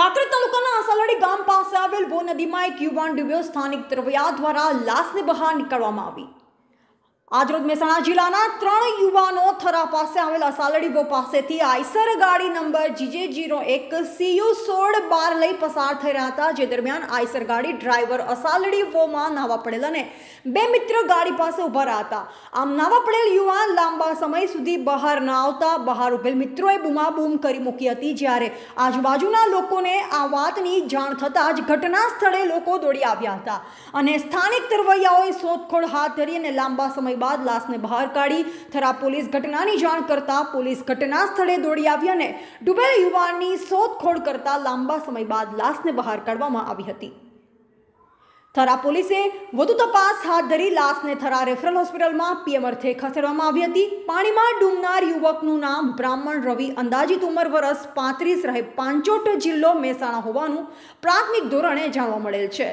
કાંકરેજ તાલુકાના આસાલડી ગામ પાસે આવેલ વો નદીમાં એક યુવાન ડૂબ્યો સ્થાનિક તરવૈયા દ્વારા લાશને બહાર નીકાળવામાં આવી આજરોજ મહેસાણા જિલ્લાના ત્રણ યુવાનો નાકા પાસે આવેલા સાલડીગો પાસેથી આઈસર ગાડી નંબર જીજે જીરો એક સીયુ સોળ બાર લઈ પસાર થઈ રહ્યા હતા જે દરમિયાન આઈસર ગાડી ડ્રાઈવર અસાલડી નાવા પડેલ અને બે મિત્ર ગાડી પાસે ઊભા રહ્યા હતા આમ નાવા પડેલ યુવાન લાંબા સમય સુધી બહાર ના આવતા બહાર ઉભેલ મિત્રોએ બૂમાબૂમ કરી મૂકી હતી જ્યારે આજુબાજુના લોકોને આ વાતની જાણ થતાં જ ઘટના સ્થળે લોકો દોડી આવ્યા હતા અને સ્થાનિક તરવૈયાઓએ શોધખોળ હાથ ધરી અને લાંબા સમય બાદ લાશને બહાર કાઢી થરા પોલીસ ઘટનાની હોવાની જાણ કરતા પોલીસ ઘટના સ્થળે દોડી આવી અને ડૂબેલ યુવાનની શોધખોળ કરતા લાંબા સમય બાદ લાશને બહાર કાઢવામાં આવી હતી થરા પોલીસે વધુ તપાસ હાથ ધરી લાશને થરા રેફરલ હોસ્પિટલમાં પીએમ અર્થે ખસેડવામાં આવી હતી પાણીમાં ડૂબનાર યુવકનું નામ બ્રાહ્મણ રવિ અંદાજિત ઉંમર વર્ષ પાંત્રીસ રહે પાંચોટ જિલ્લો મહેસાણા હોવાનું પ્રાથમિક ધોરણે જાણવા મળેલ છે